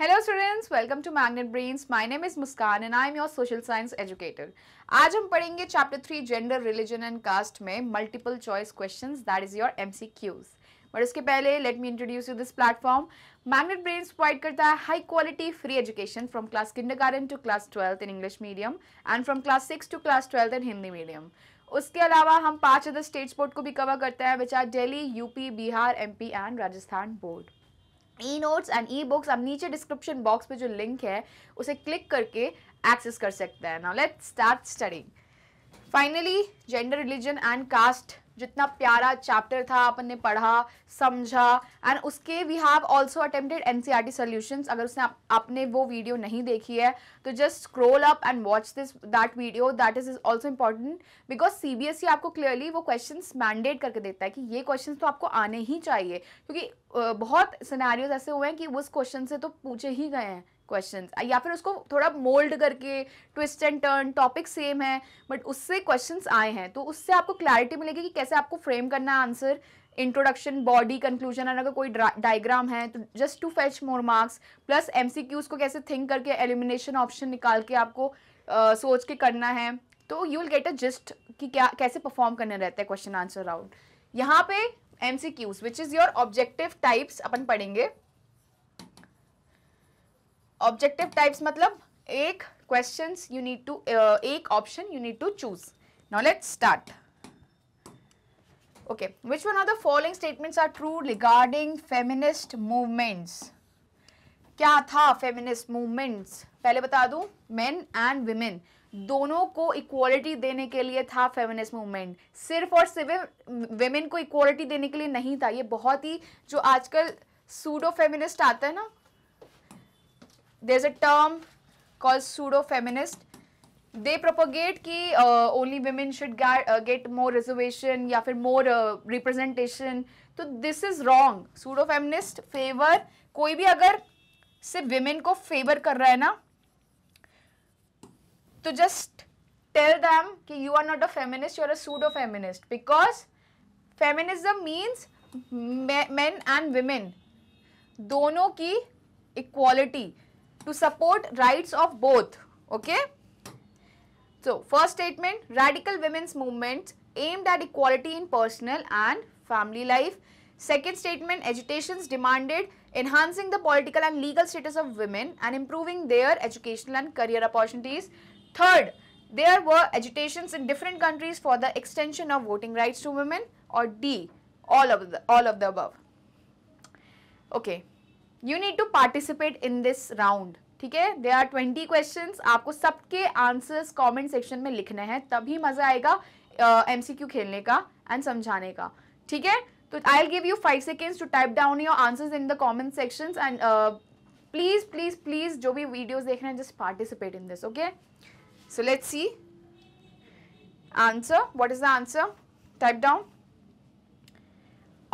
Hello students welcome to Magnet Brains my name is Muskan and I am your social science educator आज हम पढ़ेंगे chapter three gender religion and caste में multiple choice questions that is your MCQs but उसके पहले let me introduce you this platform Magnet Brains provide करता है high quality free education from class garden to class twelfth in English medium and from class six to class twelfth in Hindi medium उसके अलावा हम पांच other states board को भी cover करते हैं which are daily UP Bihar MP and Rajasthan board e notes and e books आप नीचे डिस्क्रिप्शन बॉक्स पे जो लिंक है उसे क्लिक करके एक्सेस कर सकते हैं now let start studying finally gender religion and caste जितना प्यारा चैप्टर था अपन ने पढ़ा समझा एंड उसके we have also attempted N C R T solutions अगर उसने आप, आपने वो वीडियो नहीं देखी है तो just scroll up and watch this that video that is is also important because C B S E आपको क्लियरली वो क्वेश्चन मैंडेट करके देता है कि ये क्वेश्चन तो आपको आने ही चाहिए क्योंकि बहुत सिनेरियोज ऐसे हुए हैं कि उस क्वेश्चन से तो पूछे ही गए हैं क्वेश्चन या फिर उसको थोड़ा मोल्ड करके twist and turn topic same है बट उससे क्वेश्चन आए हैं तो उससे आपको क्लैरिटी मिलेगी कि कैसे आपको फ्रेम करना है आंसर इंट्रोडक्शन बॉडी कंक्लूजन और अगर कोई डायग्राम है तो just to fetch more marks plus एम को कैसे थिंक करके एलिमिनेशन ऑप्शन निकाल के आपको आ, सोच के करना है तो you will get a just कि क्या कैसे परफॉर्म करने रहता है क्वेश्चन आंसर राउंड यहाँ पे MCQs which is your objective types अपन पढ़ेंगे ऑब्जेक्टिव टाइप्स मतलब एक क्वेश्चन यू नीड टू एक option you need to choose now let start okay which one of the following statement are true regarding feminist movements क्या था feminist movements पहले बता दू मेन एंड वुमेन दोनों को इक्वालिटी देने के लिए था फेमिनिस्ट मूवमेंट सिर्फ और सिर्फ वेमेन को इक्वालिटी देने के लिए नहीं था ये बहुत ही जो आजकल सूडो फेमिनिस्ट आता है ना there is a term call pseudo feminist they propagate कि only women should get more reservation या फिर मोर रिप्रेजेंटेशन तो this is wrong pseudo feminist favour कोई भी अगर सिर्फ वेमेन को फेवर कर रहा है ना to just tell them that you are not a feminist, you are a pseudo feminist because feminism means men and women, dono ki equality to support rights of both. Okay. So, first statement radical women's movements aimed at equality in personal and family life. Second statement agitations demanded enhancing the political and legal status of women and improving their educational and career opportunities. Third, there were agitations in different countries for the extension of voting rights to women or D, all of the, all of the above. Okay, you need to participate in this round. Okay, there are 20 questions. You have to answers in the comment section. Then you will be able to and explain. Okay, so I'll give you 5 seconds to type down your answers in the comment sections. And please, please, please, whatever videos you just participate in this. Okay. So let's see. Answer. What is the answer? Type down.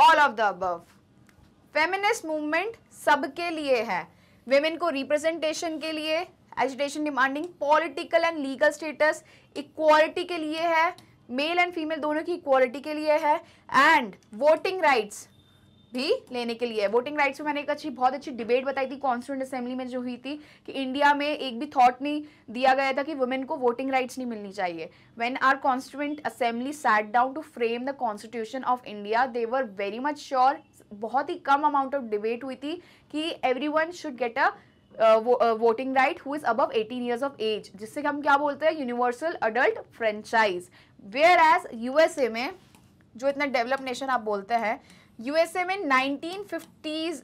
All of the above. Feminist movement सबके लिए है women को representation के लिए education demanding political and legal status equality के लिए है mail and female दोनों की इक्वालिटी के लिए है एंड वोटिंग राइट्स भी लेने के लिए वोटिंग राइट्स में मैंने एक अच्छी बहुत अच्छी डिबेट बताई थी कॉन्स्टिट्यूंट असेंबली में जो हुई थी कि इंडिया में एक भी थॉट नहीं दिया गया था कि वुमेन को वोटिंग राइट्स नहीं मिलनी चाहिए when are constituent assembly sat down to frame the constitution of India they were very much sure बहुत ही कम अमाउंट ऑफ डिबेट हुई थी कि every one should get a voting right who is above eighteen years of age जिससे हम क्या बोलते हैं universal adult franchise whereas USA में जो इतना डेवलप नेशन आप बोलते हैं यूएसए में 1950s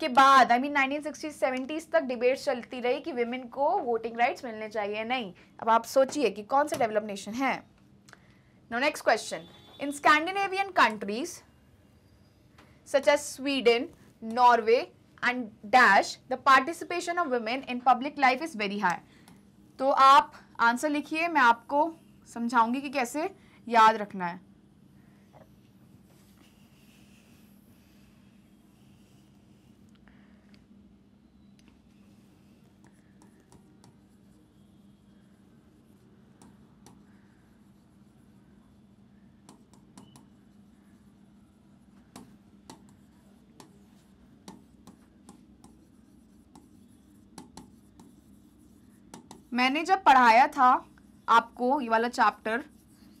के बाद आई मीन 1960s 70s तक डिबेट चलती रही कि वेमेन को वोटिंग राइट्स मिलने चाहिए नहीं अब आप सोचिए कि कौन सा डेवलप नेशन है no next question in Scandinavian countries such as Sweden Norway and dash the participation of women in public life is very high तो आप आंसर लिखिए मैं आपको समझाऊंगी कि कैसे याद रखना है मैंने जब पढ़ाया था आपको ये वाला चैप्टर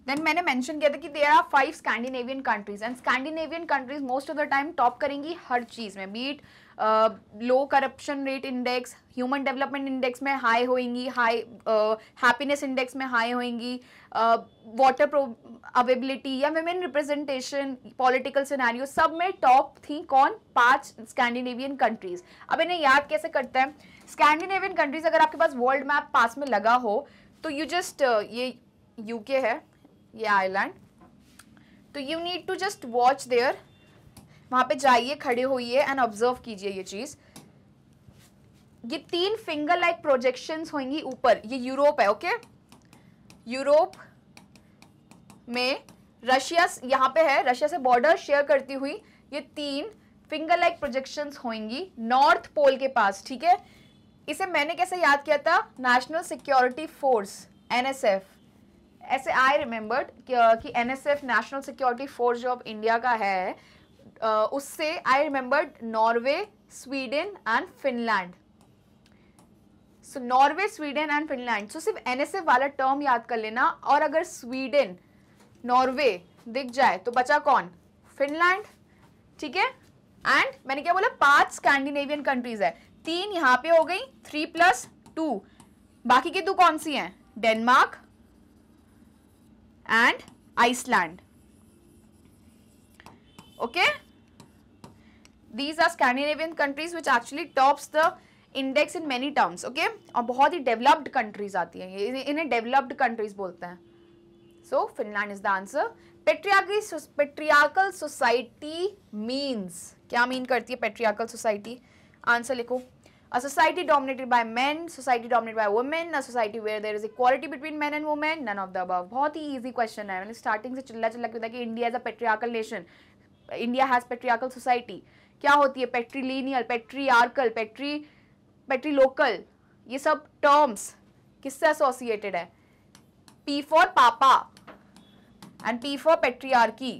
देन मैंने मेंशन किया था कि there are five Scandinavian countries and Scandinavian countries most of the time top करेंगी हर चीज़ में beat low corruption rate index human development index में हाई होएंगी हाई हैप्पीनेस इंडेक्स में हाई होएंगी वाटर प्रो अवेबिलिटी या वेमेन रिप्रेजेंटेशन पॉलिटिकल सिनेरियो सब में टॉप थी कौन पांच स्कैंडिनेवियन कंट्रीज अब इन्हें याद कैसे करते हैं स्कैंडिनेवियन कंट्रीज अगर आपके पास वर्ल्ड मैप पास में लगा हो तो यू जस्ट ये यूके है ये आयरलैंड तो you need to just watch there वहां पे जाइए खड़े होइए एंड ऑब्जर्व कीजिए ये चीज़ ये तीन फिंगर लाइक प्रोजेक्शंस होंगी ऊपर ये यूरोप है ओके यूरोप में रशिया यहाँ पे है रशिया से बॉर्डर शेयर करती हुई ये तीन फिंगर लाइक प्रोजेक्शंस होंगी नॉर्थ पोल के पास ठीक है इसे मैंने कैसे याद किया था नेशनल सिक्योरिटी फोर्स एनएसएफ ऐसे आई रिमेम्बर्ड कि एनएसएफ नेशनल सिक्योरिटी फोर्स जो अब इंडिया का है उससे I remembered Norway Sweden and Finland so Norway Sweden and Finland so सिर्फ एनएसएफ वाला टर्म याद कर लेना और अगर स्वीडन नॉर्वे दिख जाए तो बचा कौन फिनलैंड ठीक है एंड मैंने क्या बोला पांच स्कैंडिनेवियन कंट्रीज है तीन यहां पे हो गई थ्री प्लस टू बाकी की दो कौन सी हैं Denmark and Iceland okay these are Scandinavian countries which actually tops the index in many terms, okay? और बहुत ही developed countries आती हैं ये इन्हें developed countries बोलते हैं So Finland is the answer. Patriarchy patriarchal society means क्या mean करती है patriarchal society? Answer लिखो. A society dominated by men, society dominated by women, a society where there is equality between men and women, none of the above. बहुत ही easy question है मैंने starting से चिल्ला चिल्ला के बताया कि India is a patriarchal nation. India has patriarchal society. क्या होती है पेट्रीलिनियल पेट्रीआर्कल पेट्री पेट्रीलोकल ये सब टर्म्स किससे एसोसिएटेड है P for papa and P for patriarchy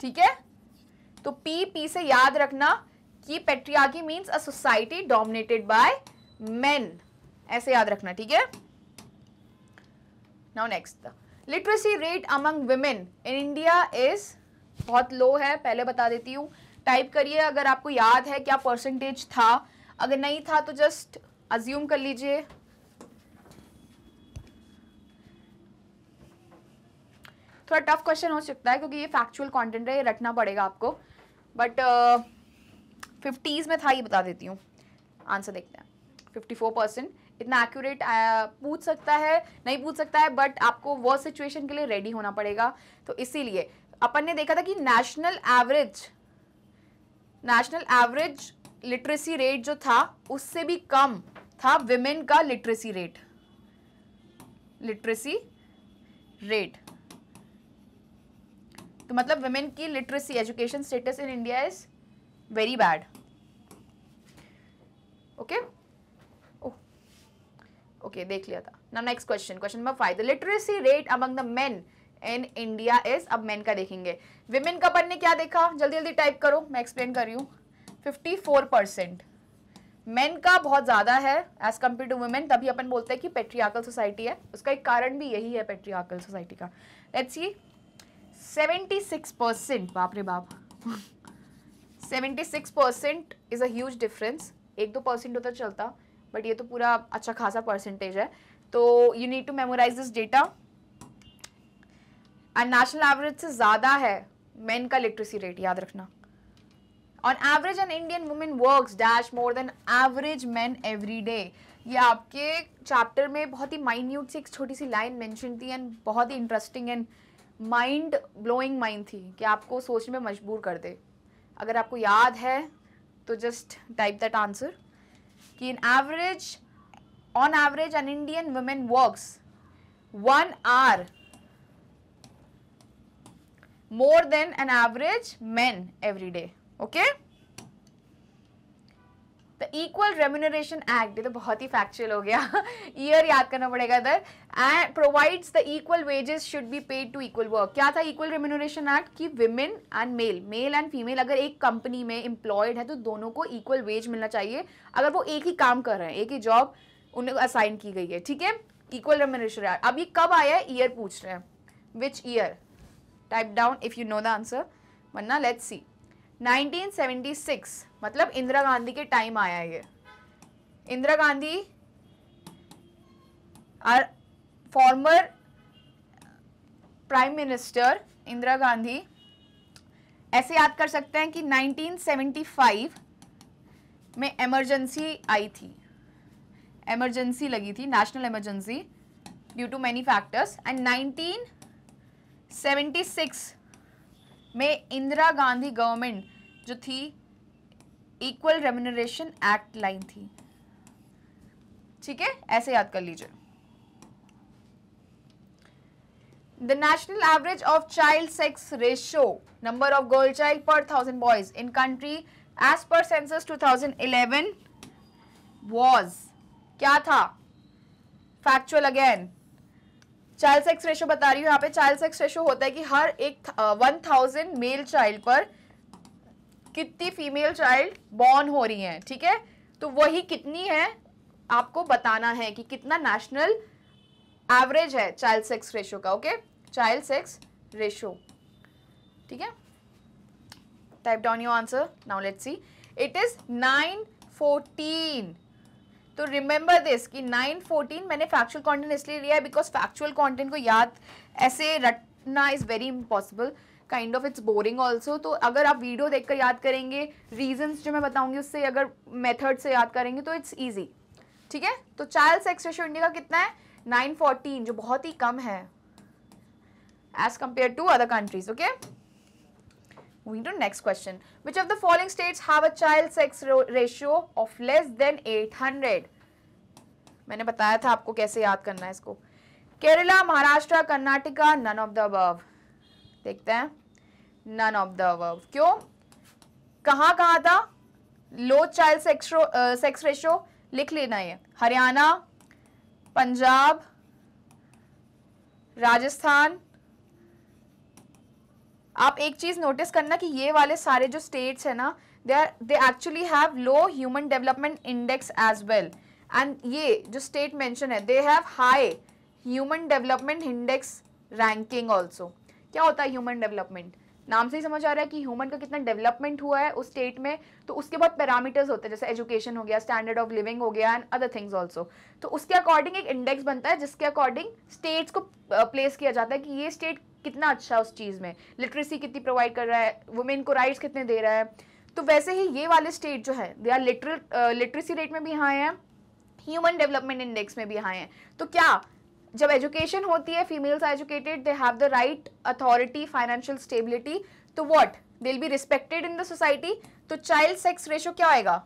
ठीक है तो पी पी से याद रखना कि patriarchy means a society dominated by men ऐसे याद रखना ठीक है now next literacy rate among women in India is बहुत लो है पहले बता देती हूँ टाइप करिए अगर आपको याद है क्या परसेंटेज था अगर नहीं था तो जस्ट अज्यूम कर लीजिए थोड़ा टफ क्वेश्चन हो सकता है क्योंकि ये फैक्चुअल कंटेंट है ये रटना पड़ेगा आपको बट फिफ्टीज़ uh, में था ये बता देती हूँ आंसर देखते हैं फिफ्टी फोर परसेंट इतना एक्यूरेट पूछ सकता है नहीं पूछ सकता है बट आपको वो सिचुएशन के लिए रेडी होना पड़ेगा तो इसीलिए अपन ने देखा था कि national average national average literacy rate जो था उससे भी कम था विमेन का लिटरेसी रेट लिटरेसी रेट तो मतलब विमेन की literacy education status in India is very bad okay okay देख लिया था now next question question number five the literacy rate among the men in India is अब men का देखेंगे women का अपन ने क्या देखा जल्दी जल्दी टाइप करो मैं एक्सप्लेन कर रही हूँ फिफ्टी फोर परसेंट मेन का बहुत ज़्यादा है एज कम्पेयर टू वुमेन तभी अपन बोलते हैं कि पेट्रियाकल सोसाइटी है उसका एक कारण भी यही है पेट्रियाकल सोसाइटी का let's see seventy six percent बाप रे बाप seventy six percent is as difference एक दो परसेंट होता चलता बट ये तो पूरा अच्छा खासा परसेंटेज है तो you need to memorise this data and national average से ज़्यादा है मेन का लिटरेसी रेट याद रखना on average an Indian women work dash more than average man every day ये आपके चैप्टर में बहुत ही माइन्यूट सी एक छोटी सी लाइन मैंशन थी एंड बहुत ही interesting and mind blowing mind थी कि आपको सोचने में मजबूर कर दे अगर आपको याद है तो जस्ट टाइप दैट आंसर कि in average on average an Indian woman works 1 hour more than an average men every day okay the equal remuneration act ये तो बहुत ही फैक्चुअल हो गया ईयर याद करना पड़ेगा इधर and provides the equal wages should be paid to equal work क्या था इक्वल रेम्यूनरेशन एक्ट कि women and male male and female अगर एक कंपनी में एम्प्लॉयड है तो दोनों को इक्वल वेज मिलना चाहिए अगर वो एक ही काम कर रहे हैं एक ही जॉब उन्हें असाइन की गई है ठीक है इक्वल रेम्यूनरेशन एक्ट अब ये कब आया है ईयर पूछ रहे हैं which year type down if you know the answer वरना लेट्स सी 1976 मतलब इंदिरा गांधी के टाइम आया ये Indira Gandhi are former prime minister Indira Gandhi ऐसे याद कर सकते हैं कि 1975 में इमरजेंसी आई थी इमरजेंसी लगी थी national emergency due to many factors and 1976 में इंदिरा गांधी गवर्नमेंट जो थी इक्वल रेम्यूनरेशन एक्ट लाइन थी ठीक है ऐसे याद कर लीजिए the national average of child sex ratio number of girl child per thousand boys in country as per census 2011 was क्या था factual again child sex ratio बता रही हूँ यहाँ पे चाइल्ड सेक्स रेशो होता है कि हर एक वन थाउजेंड मेल चाइल्ड पर कितनी फीमेल चाइल्ड बॉर्न हो रही हैं ठीक है तो वही कितनी है आपको बताना है कि कितना नेशनल एवरेज है चाइल्ड सेक्स रेशो का ओके चाइल्ड सेक्स रेशो ठीक है type down your answer now let's see it is nine fourteen तो रिमेंबर दिस कि 914 मैंने फैक्चुअल कंटेंट इसलिए लिया है बिकॉज फैक्चुअल कंटेंट को याद ऐसे रटना is very impossible kind of it's boring also तो अगर आप वीडियो देखकर याद करेंगे रीजन्स जो मैं बताऊंगी उससे अगर मेथड से याद करेंगे तो इट्स ईजी ठीक है तो चाइल्ड सेक्स रेशो इंडिया का कितना है 914 जो बहुत ही कम है as compare to other countries okay Moving to next question. Which of the following states have a child sex ratio of less than 800? मैंने बताया था आपको कैसे याद करना है इसको Kerala Maharashtra Karnataka none of the above देखते हैं नन ऑफ द अबव क्यों कहाँ कहाँ था low child sex sex ratio लिख लेना ये हरियाणा पंजाब राजस्थान आप एक चीज़ नोटिस करना कि ये वाले सारे जो स्टेट्स हैं ना they are they actually have low human development index as well and ये जो स्टेट मेंशन है they have high human development index ranking also क्या होता है ह्यूमन डेवलपमेंट नाम से ही समझ आ रहा है कि ह्यूमन का कितना डेवलपमेंट हुआ है उस स्टेट में तो उसके बहुत पैरामीटर्स होते हैं जैसे एजुकेशन हो गया स्टैंडर्ड ऑफ लिविंग हो गया एंड अदर थिंग्स ऑल्सो तो उसके अकॉर्डिंग एक इंडेक्स बनता है जिसके अकॉर्डिंग स्टेट्स को प्लेस किया जाता है कि ये स्टेट कितना अच्छा उस चीज़ में लिटरेसी कितनी प्रोवाइड कर रहा है वुमेन को राइट्स कितने दे रहा है तो वैसे ही ये वाले स्टेट जो है they are liter literacy rate में भी हाई हैं ह्यूमन डेवलपमेंट इंडेक्स में भी हाई हैं तो क्या जब एजुकेशन होती है females are educated they have the right authority financial stability तो what they be respected in the society तो चाइल्ड सेक्स रेशो क्या आएगा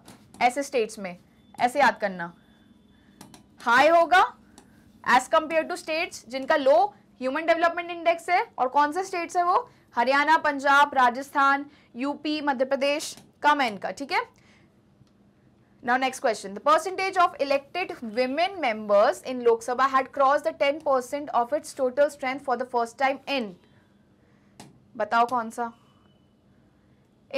ऐसे स्टेट्स में ऐसे याद करना हाई होगा एज कंपेयर टू स्टेट्स जिनका लो ह्यूमन डेवलपमेंट इंडेक्स है और कौन से स्टेट्स है वो हरियाणा पंजाब राजस्थान यूपी मध्य प्रदेश कम है इनका ठीक है Now next question. The percentage of elected women members in Lok Sabha had crossed the 10% of its total strength for the first time in. बताओ कौन सा?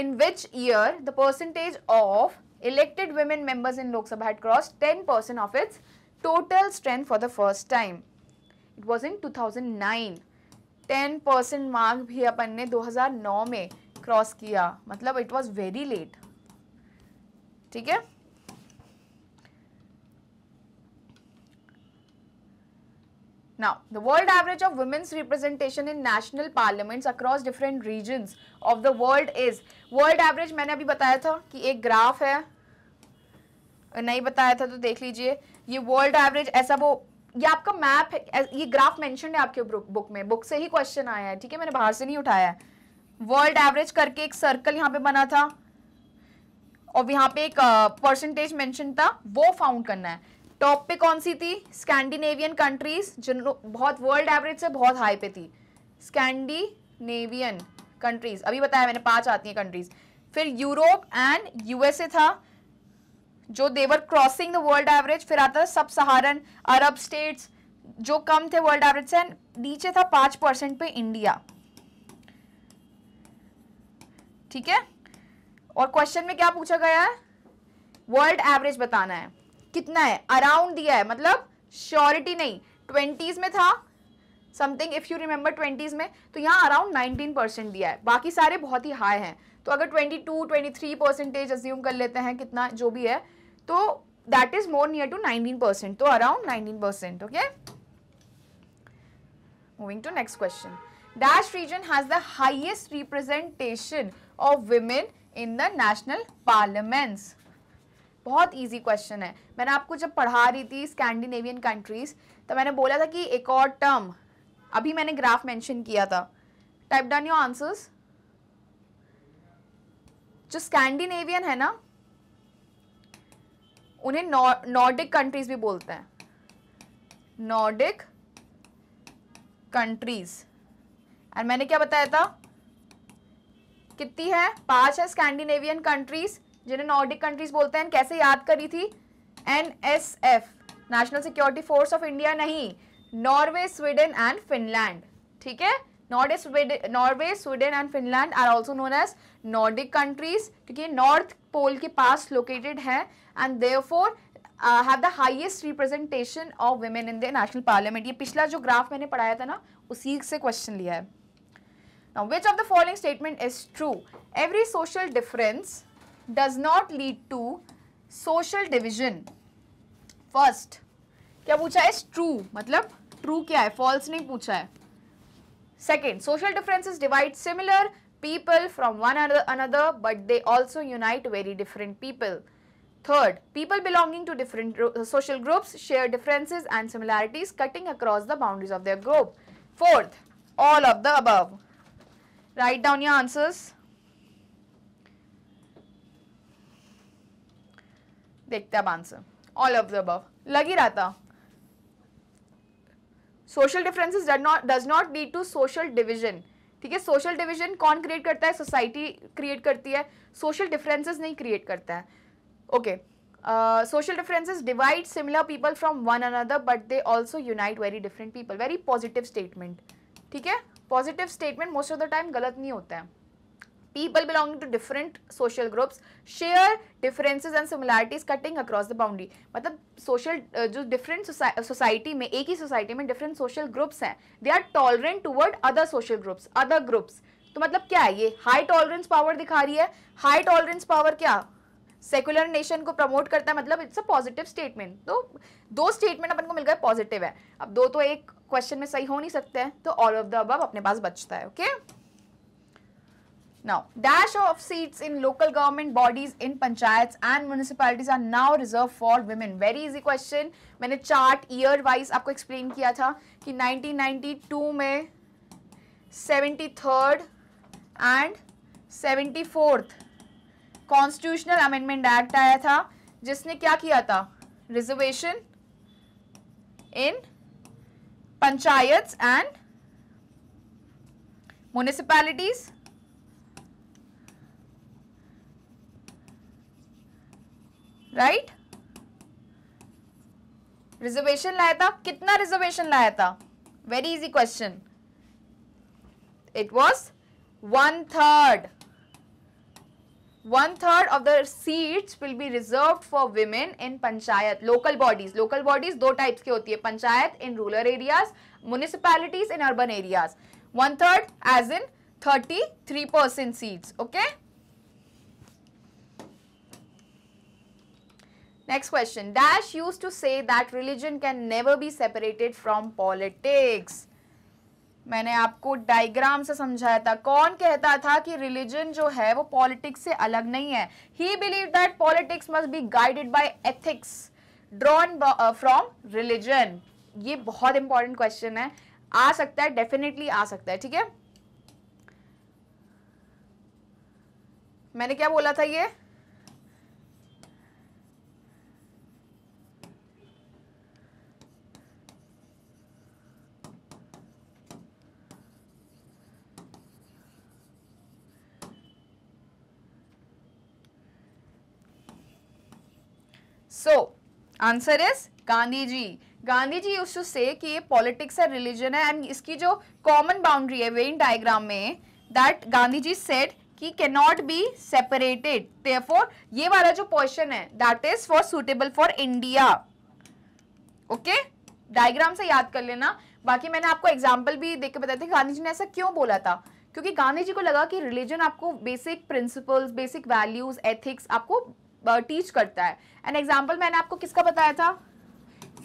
In which year the percentage of elected women members in Lok Sabha had crossed 10% of its total strength for the first time? It was in 2009 10 percent mark भी अपन ने 2009 में cross किया मतलब it was very late ठीक है Now, the world average of women's representation in national parliaments across different regions of the world is world average मैंने अभी बताया था कि एक ग्राफ है नहीं बताया था तो देख लीजिए ये वर्ल्ड एवरेज ऐसा वो ये आपका मैप है ये ग्राफ मेंशन है आपके बुक में बुक से ही क्वेश्चन आया है ठीक है मैंने बाहर से नहीं उठाया है वर्ल्ड एवरेज करके एक सर्कल यहाँ पे बना था और यहाँ पे एक परसेंटेज uh, मेंशन था वो फाउंड करना है टॉप पे कौन सी थी स्कैंडिनेवियन कंट्रीज जिन बहुत वर्ल्ड एवरेज से बहुत हाई पे थी स्कैंडिनेवियन कंट्रीज अभी बताया मैंने पांच आती हैं कंट्रीज फिर यूरोप एंड यूएसए था जो they were crossing the world average फिर आता था सब सहारन अरब स्टेट्स जो कम थे वर्ल्ड एवरेज से नीचे था पांच परसेंट पे इंडिया ठीक है और क्वेश्चन में क्या पूछा गया है वर्ल्ड एवरेज बताना है कितना है अराउंड दिया है मतलब श्योरिटी नहीं ट्वेंटीज़ में था something if you remember twenties में तो यहाँ अराउंड नाइनटीन परसेंट दिया है बाकी सारे बहुत ही हाई हैं तो अगर 22 23 परसेंटेज अज्यूम कर लेते हैं कितना जो भी है तो that is more near to 19 percent तो around 19 percent okay moving to next question dash region has the highest representation of women in the national parliaments बहुत इजी क्वेश्चन है मैंने आपको जब पढ़ा रही थी स्कैंडिनेवियन कंट्रीज तो मैंने बोला था कि एक और टर्म अभी मैंने ग्राफ मेंशन किया था टाइप डन योर आंसर्स जो स्कैंडिनेवियन है ना उन्हें नॉर्डिक कंट्रीज भी बोलते हैं नॉर्डिक कंट्रीज एंड मैंने क्या बताया था कितनी है पांच है स्कैंडिनेवियन कंट्रीज जिन्हें नॉर्डिक कंट्रीज बोलते हैं कैसे याद करी थी N S F national security force of India नहीं नॉर्वे स्वीडन एंड फिनलैंड ठीक है Norway Sweden and Finland are also known as Nordic countries क्योंकि नॉर्थ पोल के पास लोकेटेड है and four have the highest representation of women in the national parliament ये पिछला जो ग्राफ मैंने पढ़ाया था ना उसी से क्वेश्चन लिया है now which of the following statement is true every social difference does not lead to social division first क्या पूछा है ट्रू मतलब ट्रू क्या है फॉल्स नहीं पूछा है Second, social differences divide similar people from one another but they also unite very different people. Third, people belonging to different social groups share differences and similarities cutting across the boundaries of their group. Fourth, all of the above. Write down your answers. देखते अब answer All of the above. लग ही social differences does not lead to social division ठीक है social division कौन create करता है society create करती है सोशल डिफरेंसेज नहीं क्रिएट करता है okay social differences divide similar people from one another but they also unite very different people very positive statement ठीक है positive statement most of the time गलत नहीं होता है people belonging to different social groups share differences and similarities cutting across the boundary matlab social uh, different society mein ek hi society mein different social groups hain they are tolerant toward other social groups other groups to matlab kya hai ye high tolerance power dikha rahi hai high tolerance power kya secular nation को promote करता है मतलब it's a positive statement तो दो statement अपन को मिल गए positive है अब दो तो एक क्वेश्चन में सही हो नहीं सकते हैं तो ऑल ऑफ द अब अपने पास बचता है okay okay? Now, dash of seats in local government bodies in panchayats and municipalities are now reserved for women. Very easy question. मैंने चार्ट ईयर वाइज आपको एक्सप्लेन किया था कि 1992 mein 73rd and 74th constitutional amendment act आया था जिसने क्या किया था reservation in panchayats and municipalities right reservation लाया था कितना रिजर्वेशन लाया था very easy question it was one third one third of the seats will be reserve for women in panchayat local bodies local bodies दो टाइप्स की होती है panchayat in rural areas municipalities in urban areas one third as in thirty three percent seats okay Next question. Dash used to say that religion can never be separated from politics. मैंने आपको diagram से समझाया था कौन कहता था कि religion जो है वो पॉलिटिक्स से अलग नहीं है he believe that politics must be guided by ethics drawn from religion ये बहुत इंपॉर्टेंट क्वेश्चन है आ सकता है डेफिनेटली आ सकता है ठीक है मैंने क्या बोला था ये so answer is Gandhi ji Gandhi ji use to say कि ये पॉलिटिक्स है रिलीजन है एंड इसकी जो कॉमन बाउंड्री है वेन डायग्राम में दैट गांधी जी सेड कि can not be separated therefore ये वाला जो पोर्शन है that is for suitable for India okay diagram से याद कर लेना बाकी मैंने आपको एग्जाम्पल भी देख के बताया था गांधी जी ने ऐसा क्यों बोला था क्योंकि गांधी जी को लगा कि रिलीजन आपको basic principles basic values ethics आपको टीच करता है एन एग्जाम्पल मैंने आपको किसका बताया था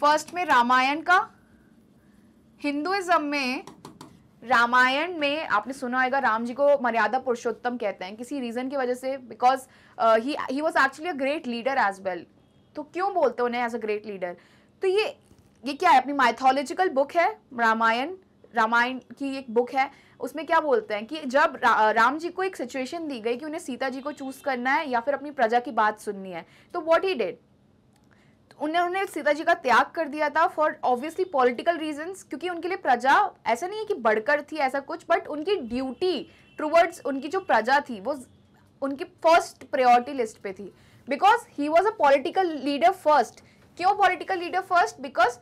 फर्स्ट में रामायण का हिंदुज़म में रामायण में आपने सुना होगा राम जी को मर्यादा पुरुषोत्तम कहते हैं किसी रीज़न की वजह से because he he was actually a great leader as well तो क्यों बोलते उन्हें एज अ ग्रेट लीडर तो ये ये क्या है अपनी माइथोलॉजिकल बुक है रामायण रामायण की एक बुक है उसमें क्या बोलते हैं कि जब रा, राम जी को एक सिचुएशन दी गई कि उन्हें सीता जी को चूज करना है या फिर अपनी प्रजा की बात सुननी है तो वॉट ही डेड उन्होंने सीता जी का त्याग कर दिया था फॉर ऑब्वियसली पॉलिटिकल रीजंस क्योंकि उनके लिए प्रजा ऐसा नहीं है कि बढ़कर थी ऐसा कुछ बट उनकी ड्यूटी टूवर्ड्स उनकी जो प्रजा थी वो उनकी फर्स्ट प्रायोरिटी लिस्ट पे थी because he was a political leader first क्यों पॉलिटिकल लीडर फर्स्ट बिकॉज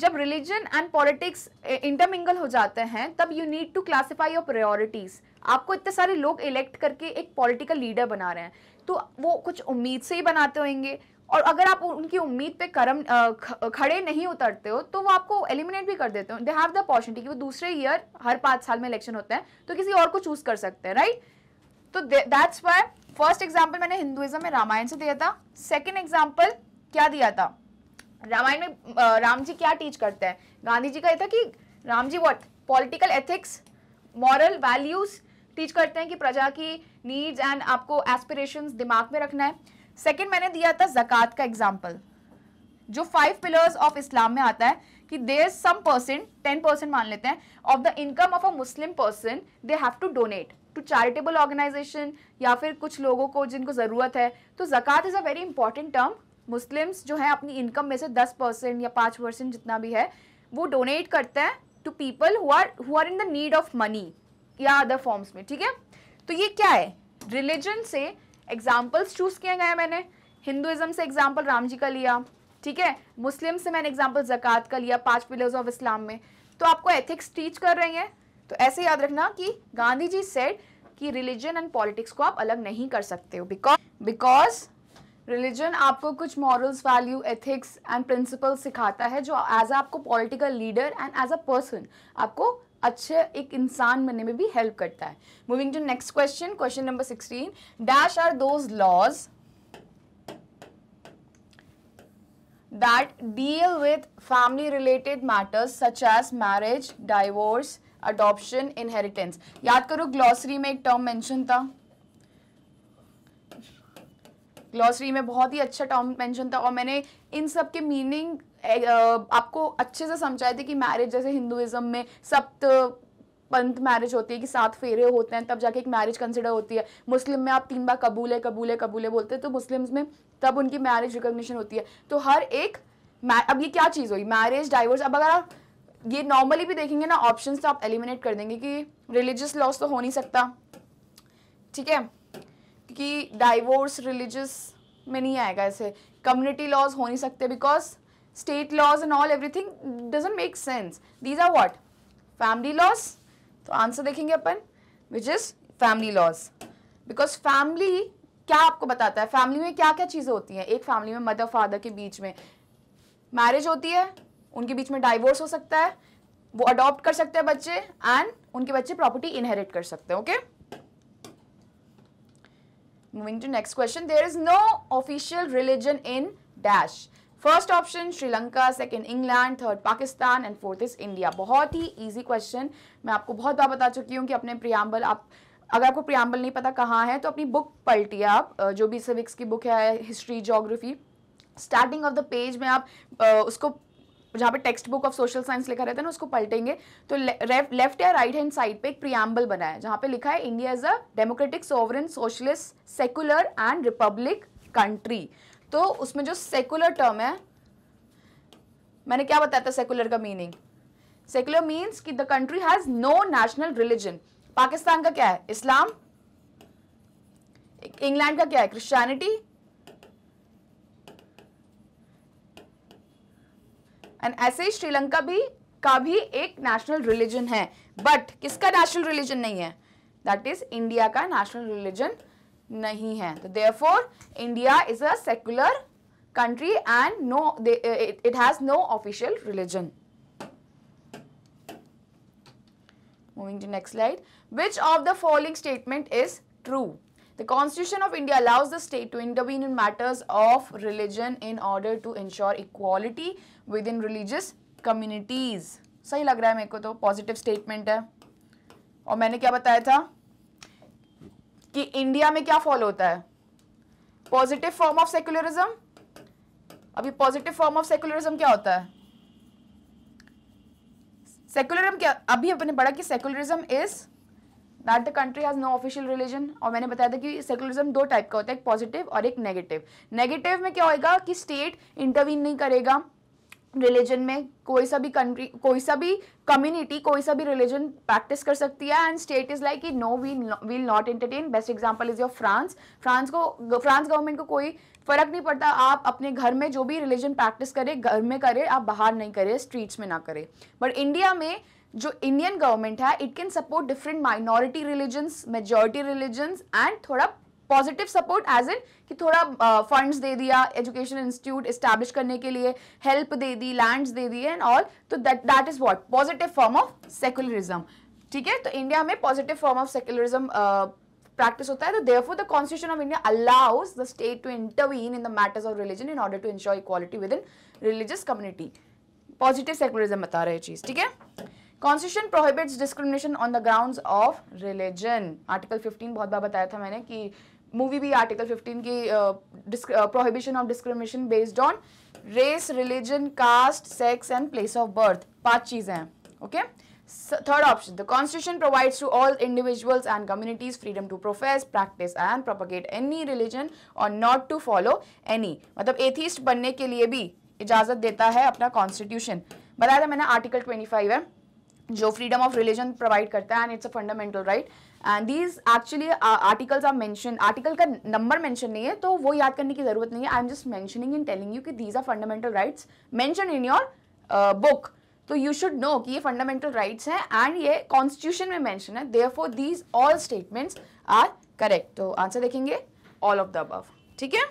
जब रिलीजन एंड पॉलिटिक्स इंटरमिंगल हो जाते हैं तब you need to classify your priorities आपको इतने सारे लोग इलेक्ट करके एक पॉलिटिकल लीडर बना रहे हैं तो वो कुछ उम्मीद से ही बनाते होंगे और अगर आप उनकी उम्मीद पे कर्म खड़े नहीं उतरते हो तो वो आपको एलिमिनेट भी कर देते हो दे हैव द अपॉर्चुनिटी कि वो दूसरे ईयर हर पाँच साल में इलेक्शन होते हैं तो किसी और को चूज कर सकते हैं राइट तो दैट्स वाई फर्स्ट एग्जाम्पल मैंने हिंदुइज्म में रामायण से दिया था सेकेंड एग्जाम्पल क्या दिया था रामायण में राम जी क्या टीच करते हैं गांधी जी का ये था कि Ram ji what political ethics moral values teach करते हैं कि प्रजा की नीड्स एंड आपको एस्पिरेशंस दिमाग में रखना है सेकंड मैंने दिया था जक़ात का एग्जाम्पल जो फाइव पिलर्स ऑफ इस्लाम में आता है कि they some person ten percent मान लेते हैं of the income of a Muslim person they have to donate to charitable organization या फिर कुछ लोगों को जिनको ज़रूरत है तो जक़ात is a very important term Muslims जो हैं अपनी इनकम में से दस परसेंट या पाँच परसेंट जितना भी है वो डोनेट करते हैं to people who are who are in the need of money या अदर फॉर्म्स में ठीक है तो ये क्या है रिलीजन से एग्जाम्पल्स चूज़ किए गए मैंने हिंदुज़म से एग्जाम्पल राम जी का लिया ठीक है मुस्लिम से मैंने एग्जाम्पल जक़ात का लिया पाँच पिलर्स ऑफ इस्लाम में तो आपको एथिक्स टीच कर रही हैं तो ऐसे याद रखना कि गांधी जी सेड कि रिलीजन एंड पॉलिटिक्स को आप अलग नहीं कर सकते हो बिकॉज बिकॉज रिलीजन आपको कुछ morals value ethics and principle सिखाता है जो एज आपको political leader and as a person आपको अच्छे एक इंसान बनने में भी हेल्प करता है moving to next question question number sixteen dash are those laws that deal with family related matters such as marriage divorce adoption inheritance याद करो ग्लॉसरी में एक टर्म मैंशन था ग्लॉसरी में बहुत ही अच्छा टर्म मेंशन था और मैंने इन सब के मीनिंग आपको अच्छे से समझाए थे कि मैरिज जैसे हिंदुज़म में सप्त पंथ मैरिज होती है कि सात फेरे होते हैं तब जाके एक मैरिज कंसिडर होती है मुस्लिम में आप तीन बार कबूले कबूल कबूले बोलते हैं तो मुस्लिम्स में तब उनकी मैरिज रिकोगशन होती है तो हर एक अब ये क्या चीज़ हुई मैरिज डाइवोर्स अब अगर आप ये नॉर्मली भी देखेंगे ना ऑप्शन तो आप एलिमिनेट कर देंगे कि रिलीजियस लॉस तो हो नहीं सकता ठीक है कि डाइवोर्स रिलीजियस में नहीं आएगा ऐसे कम्युनिटी लॉज हो नहीं सकते because state laws and all everything doesn't make sense these are what family laws तो आंसर देखेंगे अपन which is family laws because family क्या आपको बताता है फैमिली में क्या क्या चीज़ें होती हैं एक फैमिली में मदर फादर के बीच में मैरिज होती है उनके बीच में डाइवोर्स हो सकता है वो अडॉप्ट कर सकते हैं बच्चे एंड उनके बच्चे प्रॉपर्टी इनहेरिट कर सकते हैं okay okay? Moving to next question. There is no official religion in dash. first option sri lanka second england third pakistan and fourth is india bahut hi easy question main aapko bahut baar bata chuki hu ki apne preamble aap अगर आपको preamble नहीं पता कहाँ है तो अपनी book पलटिए आप जो भी सिविक्स की बुक है history geography starting of the page में आप उसको जहाँ पे text book of social science लिखा रहता है ना उसको पलटेंगे तो लेफ्ट या राइट हैंड साइड पे एक प्रियम्बल बना है जहाँ पे लिखा है India is a democratic sovereign socialist secular and republic country तो उसमें जो सेकुलर टर्म है मैंने क्या बताया था सेकुलर का मीनिंग सेकुलर मीन्स कि the country has no national religion Pakistan का क्या है इस्लाम इंग्लैंड का क्या है क्रिश्चियनिटी एंड ऐसे ही श्रीलंका भी का भी एक नेशनल रिलीजन है बट किसका नेशनल रिलीजन नहीं है दैट इज इंडिया का नेशनल रिलीजन नहीं है तो there India is a secular country and no it has no official religion moving to next slide which of the following statement is true the constitution of India allows द state to intervene in matters of religion in order to ensure equality within religious communities सही लग रहा है मेरे को तो positive statement है और मैंने क्या बताया था कि इंडिया में क्या फॉलो होता है पॉजिटिव फॉर्म ऑफ सेक्युलरिज्म अभी पॉजिटिव फॉर्म ऑफ सेक्युलरिज्म क्या होता है सेक्युलरिज्म क्या अभी अपने पढ़ा कि secularism is that the country has no official religion और मैंने बताया था कि सेक्युलरिज्म दो टाइप का होता है एक पॉजिटिव और एक नेगेटिव नेगेटिव में क्या होएगा कि स्टेट इंटरवीन नहीं करेगा रिलीजन में कोई सा भी कंट्री कोई सा भी कम्युनिटी कोई सा भी रिलीजन प्रैक्टिस कर सकती है and state is like no we will not entertain best example is your France France को फ्रांस गवर्नमेंट को कोई फ़र्क नहीं पड़ता आप अपने घर में जो भी रिलीजन प्रैक्टिस करें घर में करें आप बाहर नहीं करें स्ट्रीट्स में ना करें बट इंडिया में जो इंडियन गवर्नमेंट है it can support different minority religions majority religions and थोड़ा पॉजिटिव सपोर्ट एज इन कि थोड़ा फंड्स uh, दे दिया एजुकेशन इंस्टीट्यूट इस्टेब्लिश करने के लिए हेल्प दे दी लैंड्स दे दिए एंड ऑल तो that that is what positive form of secularism ठीक है तो इंडिया में positive form of secularism practice होता है तो for the constitution of India allows the state to intervene in the matters of religion in order to ensure equality within religious community positive secularism बता रहे चीज ठीक है constitution prohibits discrimination on the grounds of religion article 15 बहुत बार बताया था मैंने कि मूवी भी आर्टिकल 15 की prohibition of discrimination based on race religion caste sex and place of birth पांच चीज़ें हैं okay third option the constitution provides to all individuals and communities freedom to profess practice and propogate any religion और not to follow any मतलब atheist बनने के लिए भी इजाज़त देता है अपना कॉन्स्टिट्यूशन बताया था मैंने आर्टिकल फाइव है जो फ्रीडम ऑफ रिलीजन प्रोवाइड करता है and it's a fundamental right and these actually articles are mention article का नंबर मेंशन नहीं है तो वो याद करने की जरूरत नहीं है I am just mentioning in telling you कि these are fundamental rights mention in your book तो यू शुड नो कि ये फंडामेंटल राइट्स हैं एंड ये कॉन्स्टिट्यूशन में मैंशन है therefore these all statements are correct तो आंसर देखेंगे ऑल ऑफ द अबव ठीक है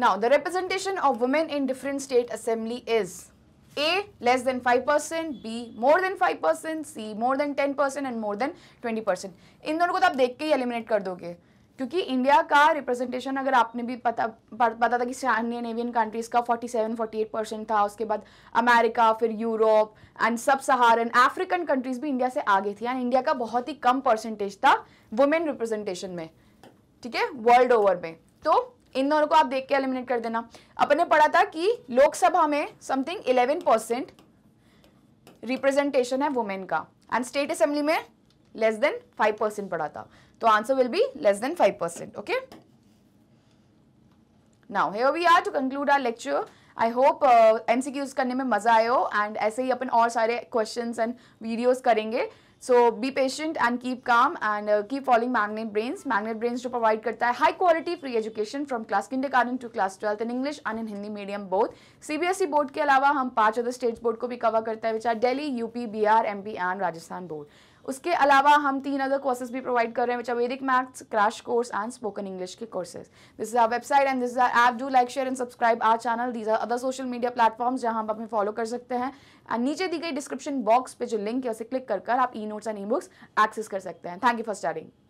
now the representation of women in different state assembly is A less than 5%, B more than 5%, C more than 10% and more than 20%. इन दोनों को तो आप देख के ही एलिमिनेट कर दोगे क्योंकि इंडिया का रिप्रेजेंटेशन अगर आपने भी पता पता था कि एवियन कंट्रीज़ का 47 48 परसेंट था उसके बाद अमेरिका फिर यूरोप एंड सब सहारन अफ्रीकन कंट्रीज़ भी इंडिया से आगे थी एंड इंडिया का बहुत ही कम परसेंटेज था वुमेन रिप्रेजेंटेशन में ठीक है वर्ल्ड ओवर में तो इन दोनों को आप देख के एलिमिनेट कर देना अपने पढ़ा था कि Lok Sabha something 11 percent representation है वुमेन का एंड स्टेट असेंबली में लेस देन 5 परसेंट पढ़ा था तो answer will be less than 5 percent okay now here we are to conclude our lecture I hope M C करने में मज़ा आए हो एंड ऐसे ही अपन और सारे क्वेश्चन एंड वीडियोज़ करेंगे so be patient and keep calm and keep following Magnet Brains Magnet Brains जो प्रोवाइड करता है high quality free education from class kindergarten to class twelfth in English and in Hindi medium both CBSE board के अलावा हम पांच other state board को भी cover करता है which are daily UP M P and Rajasthan board उसके अलावा हम तीन अदर कोर्सेज भी प्रोवाइड कर रहे हैं which are Vedic maths crash course and spoken English के courses this is our website and this is our app do like share and subscribe our channel these are other social media platforms जहां हम अपने follow कर सकते हैं and नीचे दी गई description box पे जो लिंक है उसे क्लिक कर आप e notes and e books access कर सकते हैं थैंक यू फॉर स्टार्टिंग